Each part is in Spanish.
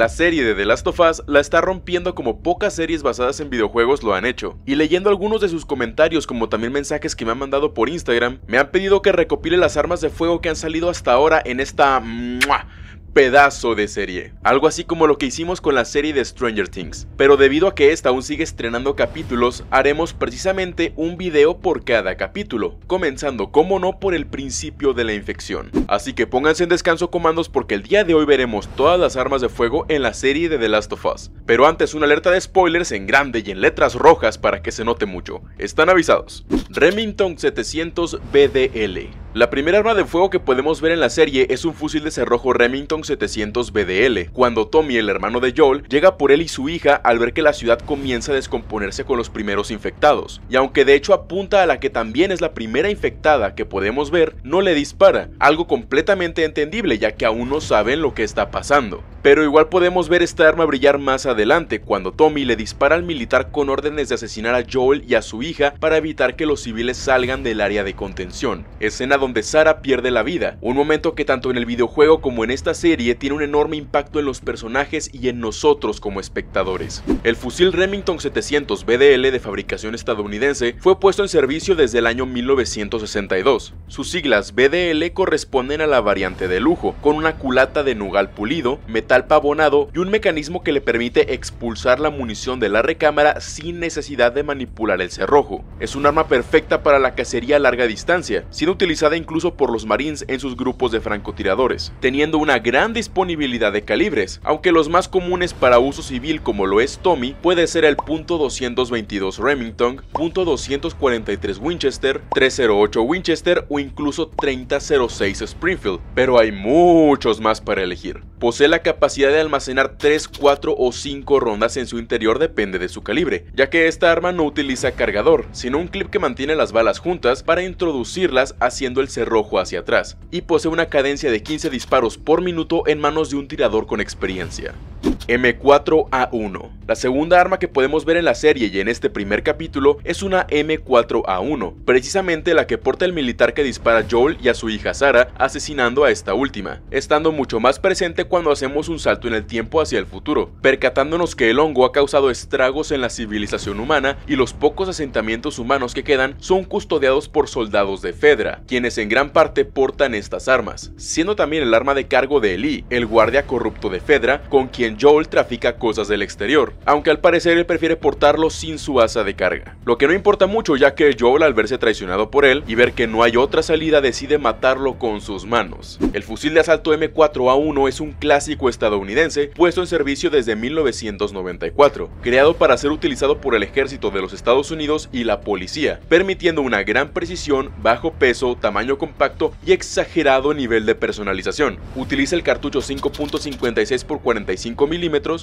La serie de The Last of Us la está rompiendo como pocas series basadas en videojuegos lo han hecho, y leyendo algunos de sus comentarios como también mensajes que me han mandado por Instagram, me han pedido que recopile las armas de fuego que han salido hasta ahora en esta pedazo de serie. Algo así como lo que hicimos con la serie de Stranger Things. Pero debido a que esta aún sigue estrenando capítulos, haremos precisamente un video por cada capítulo, comenzando como no por el principio de la infección. Así que pónganse en descanso comandos porque el día de hoy veremos todas las armas de fuego en la serie de The Last of Us. Pero antes una alerta de spoilers en grande y en letras rojas para que se note mucho. Están avisados. Remington 700 BDL la primera arma de fuego que podemos ver en la serie es un fusil de cerrojo Remington 700 BDL, cuando Tommy, el hermano de Joel, llega por él y su hija al ver que la ciudad comienza a descomponerse con los primeros infectados, y aunque de hecho apunta a la que también es la primera infectada que podemos ver, no le dispara, algo completamente entendible ya que aún no saben lo que está pasando. Pero igual podemos ver esta arma brillar más adelante, cuando Tommy le dispara al militar con órdenes de asesinar a Joel y a su hija para evitar que los civiles salgan del área de contención. Escena donde Sara pierde la vida, un momento que tanto en el videojuego como en esta serie tiene un enorme impacto en los personajes y en nosotros como espectadores. El fusil Remington 700 BDL de fabricación estadounidense fue puesto en servicio desde el año 1962. Sus siglas BDL corresponden a la variante de lujo, con una culata de nugal pulido, metal pavonado y un mecanismo que le permite expulsar la munición de la recámara sin necesidad de manipular el cerrojo. Es un arma perfecta para la cacería a larga distancia, siendo utilizada incluso por los Marines en sus grupos de francotiradores, teniendo una gran disponibilidad de calibres, aunque los más comunes para uso civil como lo es Tommy puede ser el .222 Remington, .243 Winchester, 308 Winchester o incluso 3006 Springfield, pero hay muchos más para elegir. Posee la capacidad de almacenar 3, 4 o 5 rondas en su interior depende de su calibre, ya que esta arma no utiliza cargador, sino un clip que mantiene las balas juntas para introducirlas haciendo el cerrojo hacia atrás, y posee una cadencia de 15 disparos por minuto en manos de un tirador con experiencia. M4A1. La segunda arma que podemos ver en la serie y en este primer capítulo es una M4A1, precisamente la que porta el militar que dispara a Joel y a su hija Sara, asesinando a esta última, estando mucho más presente cuando hacemos un salto en el tiempo hacia el futuro, percatándonos que el hongo ha causado estragos en la civilización humana y los pocos asentamientos humanos que quedan son custodiados por soldados de Fedra, quienes en gran parte portan estas armas, siendo también el arma de cargo de Eli, el guardia corrupto de Fedra, con quien Joel tráfica trafica cosas del exterior, aunque al parecer él prefiere portarlo sin su asa de carga. Lo que no importa mucho ya que Joel al verse traicionado por él y ver que no hay otra salida decide matarlo con sus manos. El fusil de asalto M4A1 es un clásico estadounidense puesto en servicio desde 1994, creado para ser utilizado por el ejército de los Estados Unidos y la policía, permitiendo una gran precisión, bajo peso, tamaño compacto y exagerado nivel de personalización. Utiliza el cartucho 5.56 x 45 mm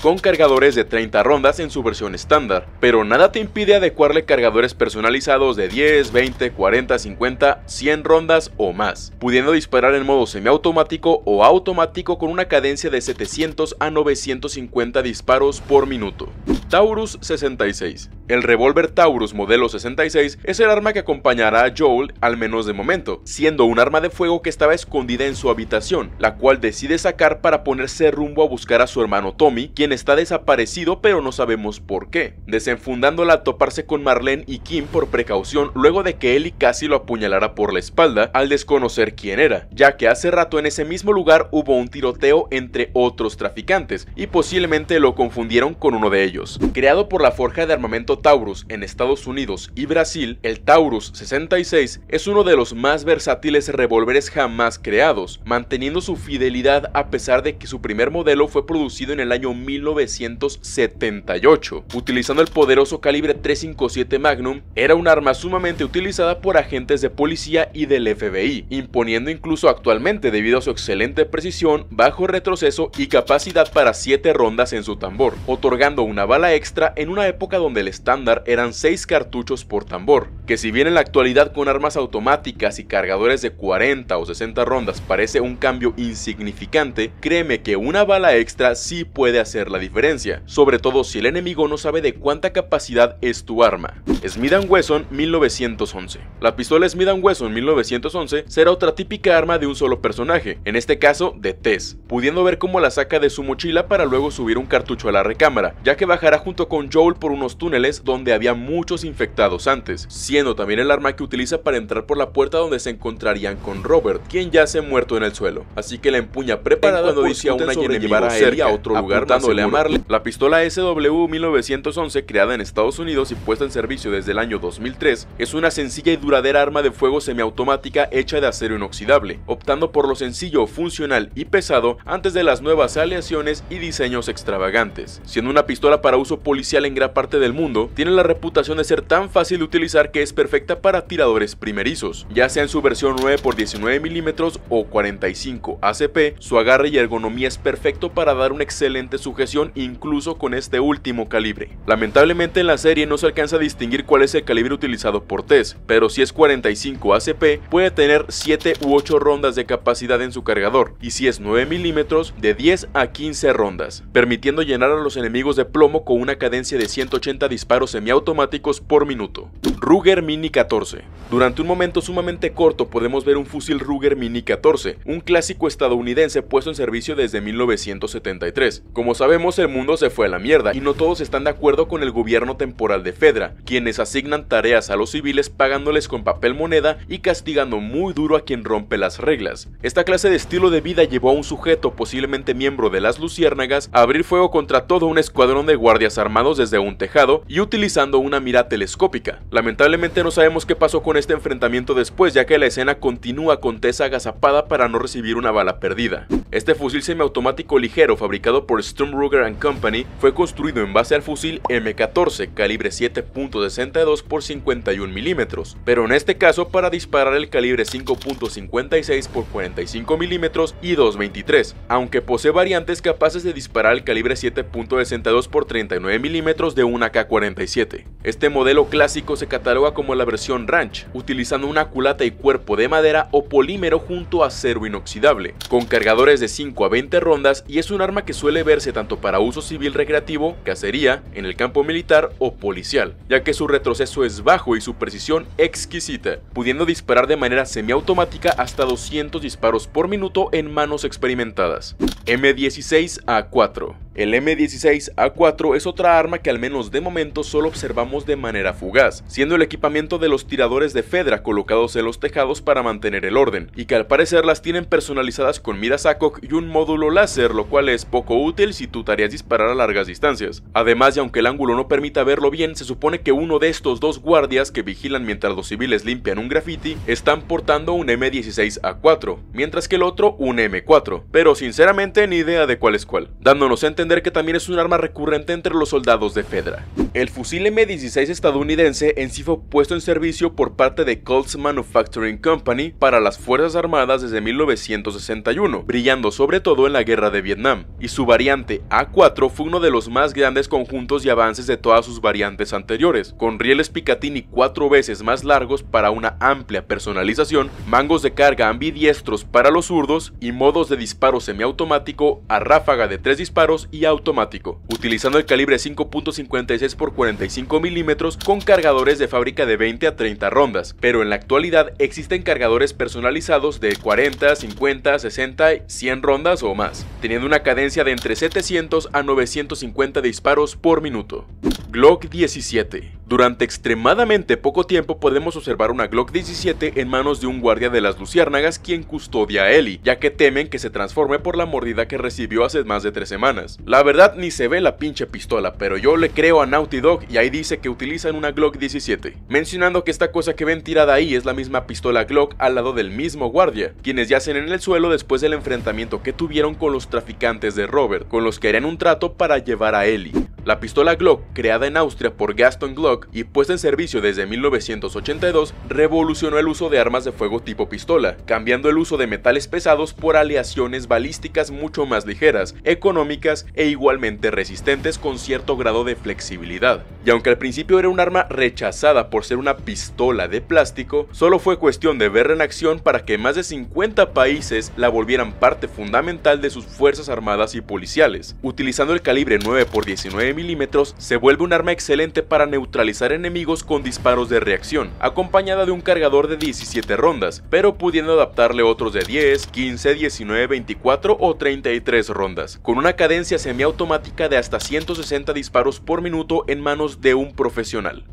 con cargadores de 30 rondas en su versión estándar, pero nada te impide adecuarle cargadores personalizados de 10, 20, 40, 50, 100 rondas o más, pudiendo disparar en modo semiautomático o automático con una cadencia de 700 a 950 disparos por minuto. Taurus 66 El revólver Taurus modelo 66 es el arma que acompañará a Joel al menos de momento, siendo un arma de fuego que estaba escondida en su habitación, la cual decide sacar para ponerse rumbo a buscar a su hermano Tommy, quien está desaparecido pero no sabemos por qué, desenfundándola a toparse con Marlene y Kim por precaución luego de que Ellie casi lo apuñalara por la espalda al desconocer quién era, ya que hace rato en ese mismo lugar hubo un tiroteo entre otros traficantes y posiblemente lo confundieron con uno de ellos. Creado por la forja de armamento Taurus en Estados Unidos y Brasil, el Taurus 66 es uno de los más versátiles revólveres jamás creados, manteniendo su fidelidad a pesar de que su primer modelo fue producido en el año 1978. Utilizando el poderoso calibre 357 Magnum, era un arma sumamente utilizada por agentes de policía y del FBI, imponiendo incluso actualmente debido a su excelente precisión, bajo retroceso y capacidad para 7 rondas en su tambor, otorgando una bala extra en una época donde el estándar eran 6 cartuchos por tambor que si bien en la actualidad con armas automáticas y cargadores de 40 o 60 rondas parece un cambio insignificante, créeme que una bala extra sí puede hacer la diferencia, sobre todo si el enemigo no sabe de cuánta capacidad es tu arma. Smith Wesson 1911 La pistola Smith Wesson 1911 será otra típica arma de un solo personaje, en este caso de Tess, pudiendo ver cómo la saca de su mochila para luego subir un cartucho a la recámara, ya que bajará junto con Joel por unos túneles donde había muchos infectados antes, también el arma que utiliza para entrar por la puerta donde se encontrarían con Robert, quien ya ha muerto en el suelo. Así que la empuña preparada cuando dice a una llevar a él a otro lugar dándole a Marle La pistola SW 1911, creada en Estados Unidos y puesta en servicio desde el año 2003, es una sencilla y duradera arma de fuego semiautomática hecha de acero inoxidable, optando por lo sencillo, funcional y pesado antes de las nuevas aleaciones y diseños extravagantes. Siendo una pistola para uso policial en gran parte del mundo, tiene la reputación de ser tan fácil de utilizar que es perfecta para tiradores primerizos, ya sea en su versión 9x19 mm o 45 ACP, su agarre y ergonomía es perfecto para dar una excelente sujeción incluso con este último calibre. Lamentablemente en la serie no se alcanza a distinguir cuál es el calibre utilizado por Tess, pero si es 45 ACP puede tener 7 u 8 rondas de capacidad en su cargador y si es 9 mm de 10 a 15 rondas, permitiendo llenar a los enemigos de plomo con una cadencia de 180 disparos semiautomáticos por minuto. Ruger Mini 14. Durante un momento sumamente corto podemos ver un fusil Ruger Mini 14, un clásico estadounidense puesto en servicio desde 1973. Como sabemos, el mundo se fue a la mierda y no todos están de acuerdo con el gobierno temporal de Fedra, quienes asignan tareas a los civiles pagándoles con papel moneda y castigando muy duro a quien rompe las reglas. Esta clase de estilo de vida llevó a un sujeto, posiblemente miembro de las Luciérnagas, a abrir fuego contra todo un escuadrón de guardias armados desde un tejado y utilizando una mira telescópica. Lamentablemente no sabemos qué pasó con este enfrentamiento después, ya que la escena continúa con Tessa agazapada para no recibir una bala perdida. Este fusil semiautomático ligero fabricado por Sturm Ruger Company fue construido en base al fusil M14 calibre 7.62 por 51 milímetros, pero en este caso para disparar el calibre 5.56 por 45 milímetros y 2.23, aunque posee variantes capaces de disparar el calibre 7.62 por 39 milímetros de una ak 47 Este modelo clásico se cataloga como la versión ranch, utilizando una culata y cuerpo de madera o polímero junto a acero inoxidable, con cargadores de 5 a 20 rondas y es un arma que suele verse tanto para uso civil recreativo, cacería, en el campo militar o policial, ya que su retroceso es bajo y su precisión exquisita, pudiendo disparar de manera semiautomática hasta 200 disparos por minuto en manos experimentadas. M16A4 el M16A4 es otra arma que al menos de momento solo observamos de manera fugaz, siendo el equipamiento de los tiradores de Fedra colocados en los tejados para mantener el orden, y que al parecer las tienen personalizadas con miras ACOG y un módulo láser, lo cual es poco útil si tu tarea disparar a largas distancias. Además, y aunque el ángulo no permita verlo bien, se supone que uno de estos dos guardias que vigilan mientras los civiles limpian un graffiti están portando un M16A4, mientras que el otro un M4, pero sinceramente ni idea de cuál es cuál, dándonos que también es un arma recurrente entre los soldados de Fedra. El fusil M16 estadounidense en sí fue puesto en servicio por parte de Colts Manufacturing Company para las Fuerzas Armadas desde 1961, brillando sobre todo en la Guerra de Vietnam, y su variante A4 fue uno de los más grandes conjuntos y avances de todas sus variantes anteriores, con rieles Picatinny cuatro veces más largos para una amplia personalización, mangos de carga ambidiestros para los zurdos y modos de disparo semiautomático a ráfaga de tres disparos y automático, utilizando el calibre 5.56 x 45 mm con cargadores de fábrica de 20 a 30 rondas, pero en la actualidad existen cargadores personalizados de 40, 50, 60, 100 rondas o más, teniendo una cadencia de entre 700 a 950 disparos por minuto. Glock 17 durante extremadamente poco tiempo podemos observar una Glock 17 en manos de un guardia de las Luciérnagas quien custodia a Ellie, ya que temen que se transforme por la mordida que recibió hace más de tres semanas. La verdad ni se ve la pinche pistola, pero yo le creo a Naughty Dog y ahí dice que utilizan una Glock 17, mencionando que esta cosa que ven tirada ahí es la misma pistola Glock al lado del mismo guardia, quienes yacen en el suelo después del enfrentamiento que tuvieron con los traficantes de Robert, con los que harían un trato para llevar a Ellie. La pistola Glock, creada en Austria por Gaston Glock y puesta en servicio desde 1982, revolucionó el uso de armas de fuego tipo pistola, cambiando el uso de metales pesados por aleaciones balísticas mucho más ligeras, económicas e igualmente resistentes con cierto grado de flexibilidad. Y aunque al principio era un arma rechazada por ser una pistola de plástico, solo fue cuestión de verla en acción para que más de 50 países la volvieran parte fundamental de sus fuerzas armadas y policiales, utilizando el calibre 9x19 milímetros se vuelve un arma excelente para neutralizar enemigos con disparos de reacción, acompañada de un cargador de 17 rondas, pero pudiendo adaptarle otros de 10, 15, 19, 24 o 33 rondas, con una cadencia semiautomática de hasta 160 disparos por minuto en manos de un profesional.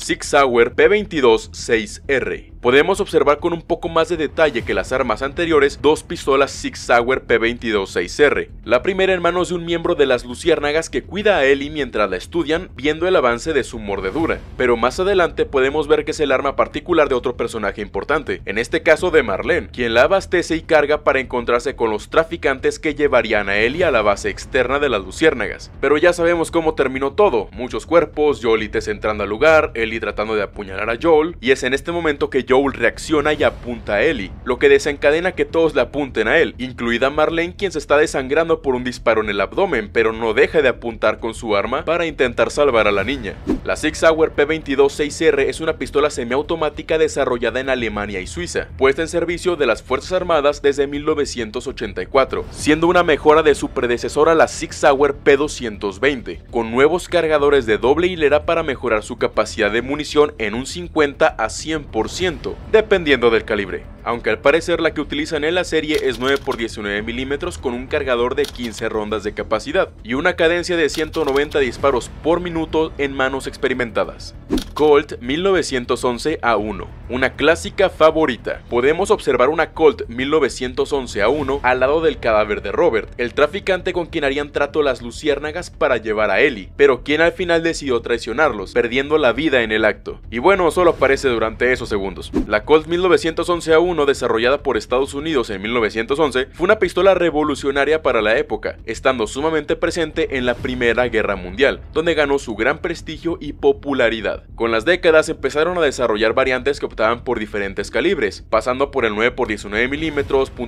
Six Sauer p 226 r Podemos observar con un poco más de detalle que las armas anteriores dos pistolas Six Sauer p 226 r la primera en manos de un miembro de las luciérnagas que cuida a Ellie mientras la estudian viendo el avance de su mordedura, pero más adelante podemos ver que es el arma particular de otro personaje importante, en este caso de Marlene, quien la abastece y carga para encontrarse con los traficantes que llevarían a Ellie a la base externa de las luciérnagas. Pero ya sabemos cómo terminó todo, muchos cuerpos, Jolites entrando al lugar, tratando de apuñalar a Joel, y es en este momento que Joel reacciona y apunta a Ellie, lo que desencadena que todos le apunten a él, incluida Marlene quien se está desangrando por un disparo en el abdomen, pero no deja de apuntar con su arma para intentar salvar a la niña. La Six Hour p 22 r es una pistola semiautomática desarrollada en Alemania y Suiza, puesta en servicio de las Fuerzas Armadas desde 1984, siendo una mejora de su predecesora la Six Hour P220, con nuevos cargadores de doble hilera para mejorar su capacidad de munición en un 50 a 100%, dependiendo del calibre aunque al parecer la que utilizan en la serie es 9x19 mm con un cargador de 15 rondas de capacidad y una cadencia de 190 disparos por minuto en manos experimentadas. Colt 1911 A1, una clásica favorita. Podemos observar una Colt 1911 A1 al lado del cadáver de Robert, el traficante con quien harían trato las luciérnagas para llevar a Ellie, pero quien al final decidió traicionarlos, perdiendo la vida en el acto. Y bueno, solo aparece durante esos segundos. La Colt 1911 A1 desarrollada por Estados Unidos en 1911 fue una pistola revolucionaria para la época, estando sumamente presente en la Primera Guerra Mundial, donde ganó su gran prestigio y popularidad. Con las décadas empezaron a desarrollar variantes que optaban por diferentes calibres, pasando por el 9x19 mm,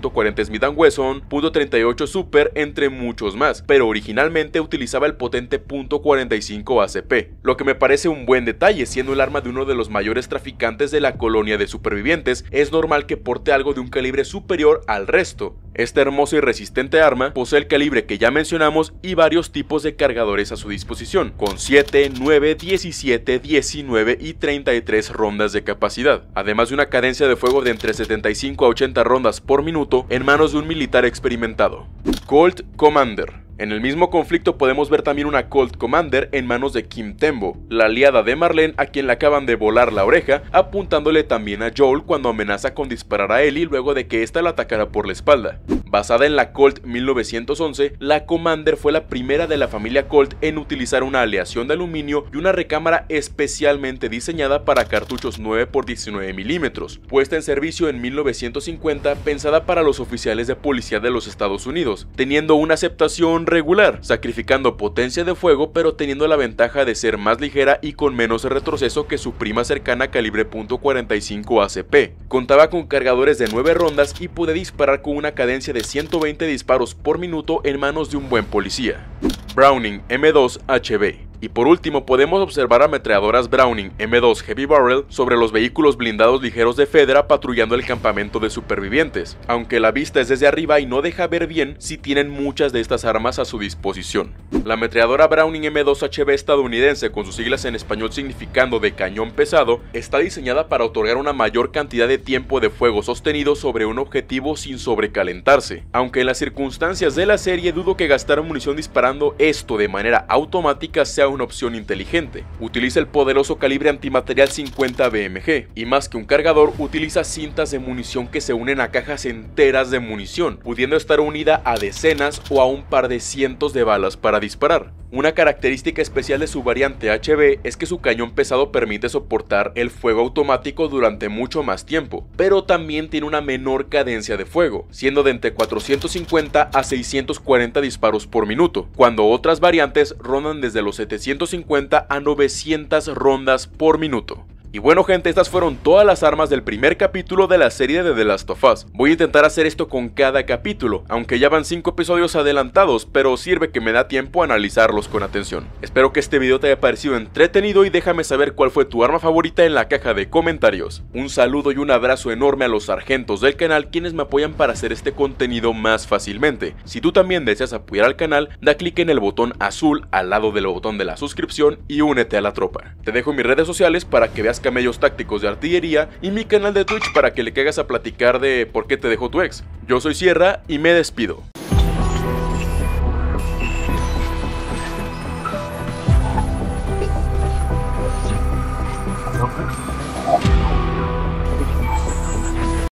.40 Smith Wesson, .38 Super, entre muchos más, pero originalmente utilizaba el potente .45 ACP, lo que me parece un buen detalle siendo el arma de uno de los mayores traficantes de la colonia de supervivientes, es normal que que porte algo de un calibre superior al resto. Esta hermosa y resistente arma posee el calibre que ya mencionamos y varios tipos de cargadores a su disposición, con 7, 9, 17, 19 y 33 rondas de capacidad, además de una cadencia de fuego de entre 75 a 80 rondas por minuto en manos de un militar experimentado. Colt Commander en el mismo conflicto podemos ver también una Colt Commander en manos de Kim Tembo, la aliada de Marlene a quien le acaban de volar la oreja, apuntándole también a Joel cuando amenaza con disparar a Ellie luego de que ésta la atacara por la espalda. Basada en la Colt 1911, la Commander fue la primera de la familia Colt en utilizar una aleación de aluminio y una recámara especialmente diseñada para cartuchos 9x19 milímetros, puesta en servicio en 1950 pensada para los oficiales de policía de los Estados Unidos, teniendo una aceptación regular, sacrificando potencia de fuego pero teniendo la ventaja de ser más ligera y con menos retroceso que su prima cercana calibre .45 ACP. Contaba con cargadores de 9 rondas y pude disparar con una cadencia de 120 disparos por minuto en manos de un buen policía. Browning M2 HB y por último, podemos observar ametralladoras Browning M2 Heavy Barrel sobre los vehículos blindados ligeros de Fedra patrullando el campamento de supervivientes, aunque la vista es desde arriba y no deja ver bien si tienen muchas de estas armas a su disposición. La ametralladora Browning M2HB estadounidense, con sus siglas en español significando de cañón pesado, está diseñada para otorgar una mayor cantidad de tiempo de fuego sostenido sobre un objetivo sin sobrecalentarse, aunque en las circunstancias de la serie dudo que gastar munición disparando esto de manera automática sea una opción inteligente. Utiliza el poderoso calibre antimaterial 50 BMG y más que un cargador utiliza cintas de munición que se unen a cajas enteras de munición, pudiendo estar unida a decenas o a un par de cientos de balas para disparar. Una característica especial de su variante HB es que su cañón pesado permite soportar el fuego automático durante mucho más tiempo, pero también tiene una menor cadencia de fuego, siendo de entre 450 a 640 disparos por minuto, cuando otras variantes rondan desde los 750 a 900 rondas por minuto. Y bueno gente, estas fueron todas las armas del primer capítulo de la serie de The Last of Us. Voy a intentar hacer esto con cada capítulo, aunque ya van 5 episodios adelantados, pero sirve que me da tiempo a analizarlos con atención. Espero que este video te haya parecido entretenido y déjame saber cuál fue tu arma favorita en la caja de comentarios. Un saludo y un abrazo enorme a los sargentos del canal quienes me apoyan para hacer este contenido más fácilmente. Si tú también deseas apoyar al canal, da clic en el botón azul al lado del botón de la suscripción y únete a la tropa. Te dejo mis redes sociales para que veas camellos tácticos de artillería y mi canal de Twitch para que le caigas a platicar de por qué te dejó tu ex. Yo soy Sierra y me despido.